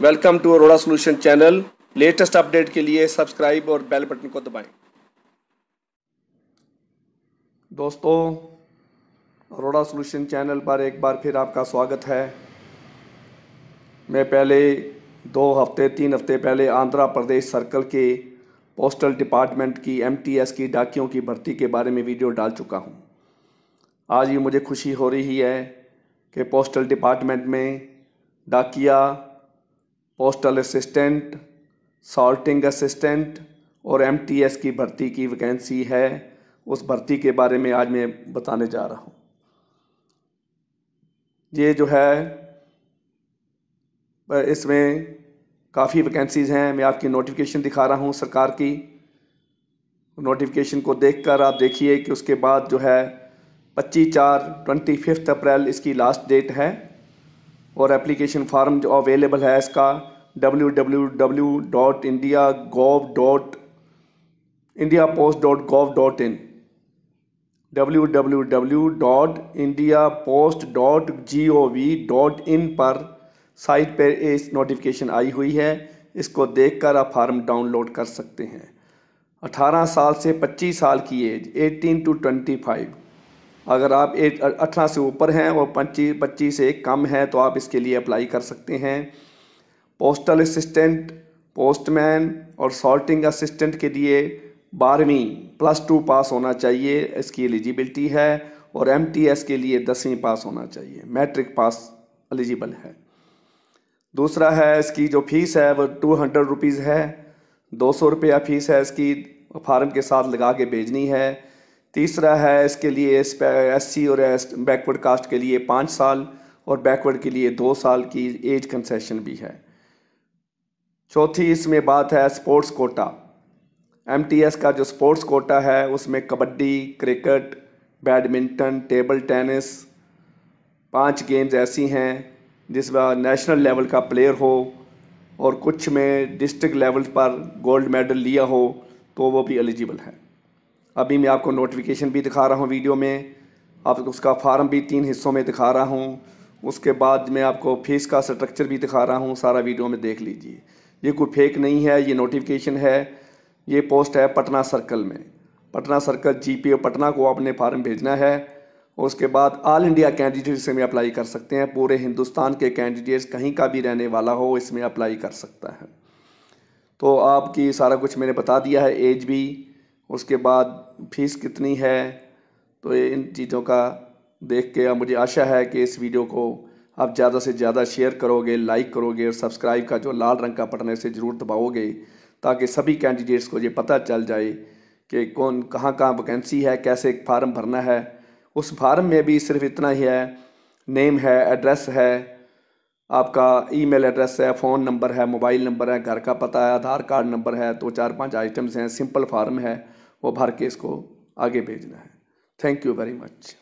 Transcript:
Welcome to Arora solution channel latest update के लिए subscribe और बेल बटन को दबाएं। दोस्तों अरोड़ा सोल्यूशन चैनल पर एक बार फिर आपका स्वागत है मैं पहले दो हफ्ते तीन हफ्ते पहले आंध्र प्रदेश सर्कल के पोस्टल डिपार्टमेंट की एमटीएस की डाकियों की भर्ती के बारे में वीडियो डाल चुका हूँ आज ये मुझे खुशी हो रही है कि पोस्टल डिपार्टमेंट में डाकिया पोस्टल असिस्टेंट सॉल्टिंग असिस्टेंट और एमटीएस की भर्ती की वैकेंसी है उस भर्ती के बारे में आज मैं बताने जा रहा हूँ ये जो है इसमें काफ़ी वैकेंसीज़ हैं मैं आपकी नोटिफिकेशन दिखा रहा हूँ सरकार की नोटिफिकेशन को देखकर आप देखिए कि उसके बाद जो है पच्चीस चार ट्वेंटी फिफ्थ अप्रैल इसकी लास्ट डेट है और एप्लीकेशन फार्म जो अवेलेबल है इसका W W W dot India gov dot India post dot gov dot in W W W dot India post dot G O V dot in पर site पर इस notification आई हुई है इसको देखकर आप फार्म डाउनलोड कर सकते हैं 18 साल से 25 साल की एज 18 टू 25 अगर आप एट अठारह से ऊपर हैं और पच्चीस पच्चीस से कम है तो आप इसके लिए अप्लाई कर सकते हैं पोस्टल असिस्टेंट पोस्टमैन और सॉल्टिंग असिस्टेंट के लिए बारहवीं प्लस टू पास होना चाहिए इसकी एलिजिबिलिटी है और एम के लिए दसवीं पास होना चाहिए मैट्रिक पास एलिजिबल है दूसरा है इसकी जो फीस है वो टू हंड्रेड रुपीज़ है दो सौ रुपया फीस है इसकी फार्म के साथ लगा के भेजनी है तीसरा है इसके लिए एस सी और एस बैकवर्ड कास्ट के लिए पाँच साल और बैकवर्ड के लिए दो साल की एज कंसेशन भी है चौथी इसमें बात है स्पोर्ट्स कोटा एमटीएस का जो स्पोर्ट्स कोटा है उसमें kabaddi cricket badminton table tennis पांच गेम्स ऐसी हैं जिसमें नेशनल लेवल का प्लेयर हो और कुछ में डिस्ट्रिक्ट लेवल पर गोल्ड मेडल लिया हो तो वो भी एलिजिबल है अभी मैं आपको नोटिफिकेशन भी दिखा रहा हूँ वीडियो में आप उसका फार्म भी तीन हिस्सों में दिखा रहा हूँ उसके बाद मैं आपको फीस का स्ट्रक्चर भी दिखा रहा हूँ सारा वीडियो में देख लीजिए ये कोई फेक नहीं है ये नोटिफिकेशन है ये पोस्ट है पटना सर्कल में Patna circle G P Patna को आपने फार्म भेजना है उसके बाद ऑल इंडिया कैंडिडेट इसमें अप्लाई कर सकते हैं पूरे हिंदुस्तान के कैंडिडेट्स कहीं का भी रहने वाला हो इसमें अप्लाई कर सकता है तो आपकी सारा कुछ मैंने बता दिया है एज भी उसके बाद फीस कितनी है तो ये इन चीज़ों का देख के मुझे आशा है कि इस वीडियो को आप ज़्यादा से ज़्यादा शेयर करोगे लाइक करोगे और सब्सक्राइब का जो लाल रंग का पटने से ज़रूर दबाओगे ताकि सभी कैंडिडेट्स को ये पता चल जाए कि कौन कहाँ कहाँ वैकेंसी है कैसे फार्म भरना है उस फार्म में भी सिर्फ इतना ही है नेम है एड्रेस है आपका ईमेल एड्रेस है फ़ोन नंबर है मोबाइल नंबर है घर का पता है आधार कार्ड नंबर है तो चार पांच आइटम्स हैं सिंपल फार्म है वो भर के इसको आगे भेजना है थैंक यू वेरी मच